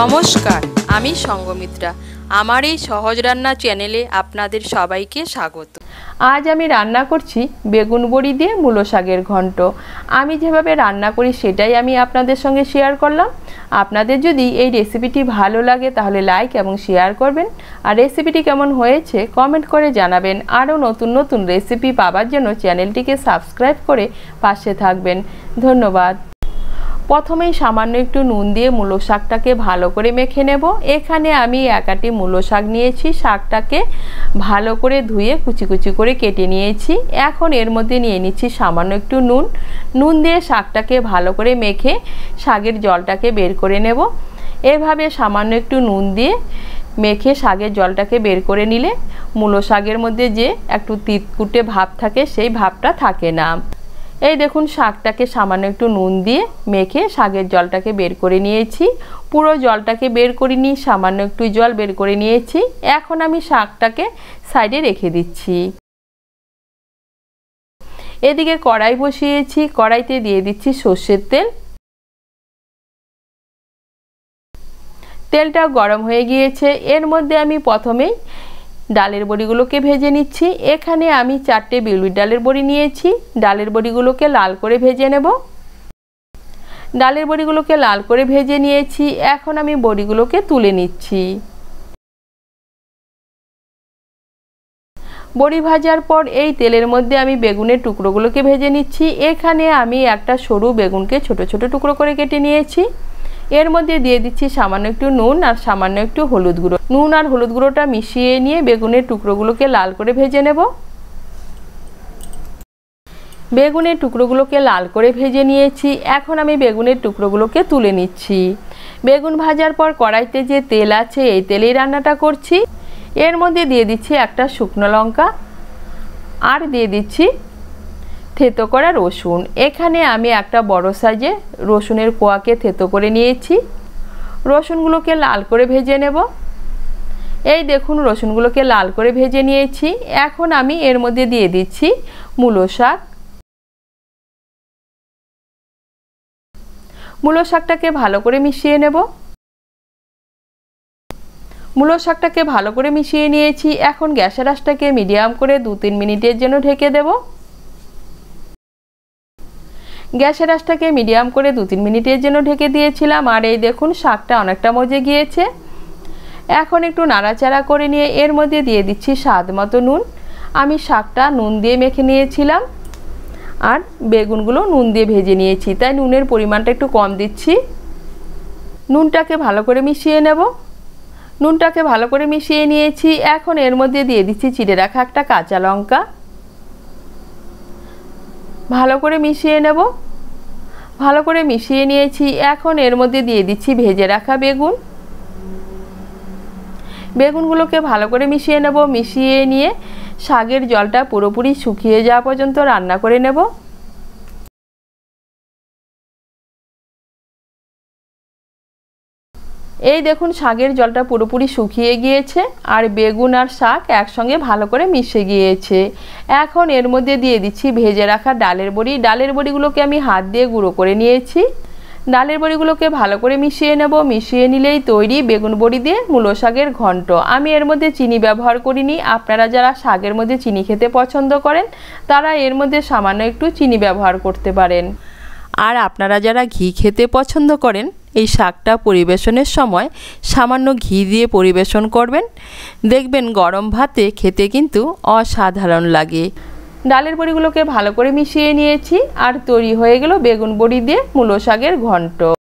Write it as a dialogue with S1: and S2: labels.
S1: নমস্কার আমি সঙ্গমিত্রা আমার এই সহজ রান্না চ্যানেলে আপনাদের সবাইকে স্বাগত আজ আমি রান্না করছি বেগুন বড়ি দিয়ে মূলো শাকের ঘন্ট আমি যেভাবে রান্না করি সেটাই আমি আপনাদের সঙ্গে শেয়ার করলাম আপনাদের যদি এই রেসিপিটি ভালো লাগে তাহলে লাইক এবং শেয়ার করবেন আর রেসিপিটি কেমন হয়েছে কমেন্ট করে জানাবেন আরও নতুন নতুন রেসিপি পাওয়ার জন্য চ্যানেলটিকে সাবস্ক্রাইব করে পাশে থাকবেন ধন্যবাদ প্রথমেই সামান্য একটু নুন দিয়ে মূলো শাকটাকে ভালো করে মেখে নেব এখানে আমি একাটি মূলো শাক নিয়েছি শাকটাকে ভালো করে ধুয়ে কুচি কুচি করে কেটে নিয়েছি এখন এর মধ্যে নিয়ে নিচ্ছি সামান্য একটু নুন নুন দিয়ে শাকটাকে ভালো করে মেখে শাকের জলটাকে বের করে নেব এভাবে সামান্য একটু নুন দিয়ে মেখে শাকের জলটাকে বের করে নিলে মূলো শাকের মধ্যে যে একটু তিতকুটে ভাব থাকে সেই ভাবটা থাকে না এই দেখুন শাকটাকে সামান্য একটু নুন দিয়ে মেখে শাকের জলটাকে বের করে নিয়েছি পুরো জলটাকে বের করে নিয়ে সামান্য একটু জল বের করে নিয়েছি এখন আমি শাকটাকে সাইডে রেখে দিচ্ছি এদিকে কড়াই বসিয়েছি কড়াইতে দিয়ে দিচ্ছি সর্ষের তেল তেলটা গরম হয়ে গিয়েছে এর মধ্যে আমি প্রথমেই ডালের বড়িগুলোকে ভেজে নিচ্ছি এখানে আমি চারটে বিউলির ডালের বড়ি নিয়েছি ডালের বড়িগুলোকে লাল করে ভেজে নেব ডালের বড়িগুলোকে লাল করে ভেজে নিয়েছি এখন আমি বড়িগুলোকে তুলে নিচ্ছি বড়ি ভাজার পর এই তেলের মধ্যে আমি বেগুনের টুকরোগুলোকে ভেজে নিচ্ছি এখানে আমি একটা সরু বেগুনকে ছোট ছোট টুকরো করে কেটে নিয়েছি এর মধ্যে দিয়ে দিচ্ছি সামান্য একটু নুন আর সামান্য একটু হলুদ গুঁড়ো নুন আর হলুদ গুঁড়োটা মিশিয়ে নিয়ে বেগুনের টুকরোগুলোকে লাল করে ভেজে নেব বেগুনের টুকরোগুলোকে লাল করে ভেজে নিয়েছি এখন আমি বেগুনের টুকরোগুলোকে তুলে নিচ্ছি বেগুন ভাজার পর কড়াইতে যে তেল আছে এই তেলেই রান্নাটা করছি এর মধ্যে দিয়ে দিচ্ছি একটা শুকনো লঙ্কা আর দিয়ে দিচ্ছি থেতো করা রসুন এখানে আমি একটা বড় সাইজে রসুনের কোয়াকে থেতো করে নিয়েছি রসুনগুলোকে লাল করে ভেজে নেব এই দেখুন রসুনগুলোকে লাল করে ভেজে নিয়েছি এখন আমি এর মধ্যে দিয়ে দিচ্ছি মূলো শাক মূলো শাকটাকে ভালো করে মিশিয়ে নেব মূলো শাকটাকে ভালো করে মিশিয়ে নিয়েছি এখন গ্যাসের আশটাকে মিডিয়াম করে দু তিন মিনিটের জন্য ঢেকে দেবো গ্যাসের আঁচটাকে মিডিয়াম করে দু তিন মিনিটের জন্য ঢেকে দিয়েছিলাম আর এই দেখুন শাকটা অনেকটা মজে গিয়েছে এখন একটু নাড়াচাড়া করে নিয়ে এর মধ্যে দিয়ে দিচ্ছি স্বাদ মতো নুন আমি শাকটা নুন দিয়ে মেখে নিয়েছিলাম আর বেগুনগুলো নুন দিয়ে ভেজে নিয়েছি তাই নুনের পরিমাণটা একটু কম দিচ্ছি নুনটাকে ভালো করে মিশিয়ে নেব নুনটাকে ভালো করে মিশিয়ে নিয়েছি এখন এর মধ্যে দিয়ে দিচ্ছি চিড়ে রাখা একটা কাঁচা লঙ্কা ভালো করে মিশিয়ে নেব ভালো করে মিশিয়ে নিয়েছি এখন এর মধ্যে দিয়ে দিচ্ছি ভেজে রাখা বেগুন বেগুনগুলোকে ভালো করে মিশিয়ে নেব মিশিয়ে নিয়ে শাকের জলটা পুরোপুরি শুকিয়ে যাওয়া পর্যন্ত রান্না করে নেব এই দেখুন শাকের জলটা পুরোপুরি শুকিয়ে গিয়েছে আর বেগুন আর শাক একসঙ্গে ভালো করে মিশে গিয়েছে এখন এর মধ্যে দিয়ে দিচ্ছি ভেজে রাখা ডালের বড়ি ডালের বড়িগুলোকে আমি হাত দিয়ে গুঁড়ো করে নিয়েছি ডালের বড়িগুলোকে ভালো করে মিশিয়ে নেব মিশিয়ে নিলেই তৈরি বেগুন বড়ি দিয়ে মূলো শাকের ঘন্ট আমি এর মধ্যে চিনি ব্যবহার করিনি আপনারা যারা শাকের মধ্যে চিনি খেতে পছন্দ করেন তারা এর মধ্যে সামান্য একটু চিনি ব্যবহার করতে পারেন আর আপনারা যারা ঘি খেতে পছন্দ করেন এই শাকটা পরিবেশনের সময় সামান্য ঘি দিয়ে পরিবেশন করবেন দেখবেন গরম ভাতে খেতে কিন্তু অসাধারণ লাগে ডালের বড়িগুলোকে ভালো করে মিশিয়ে নিয়েছি আর তৈরি হয়ে গেল বেগুন বড়ি দিয়ে মূলো শাকের ঘন্ট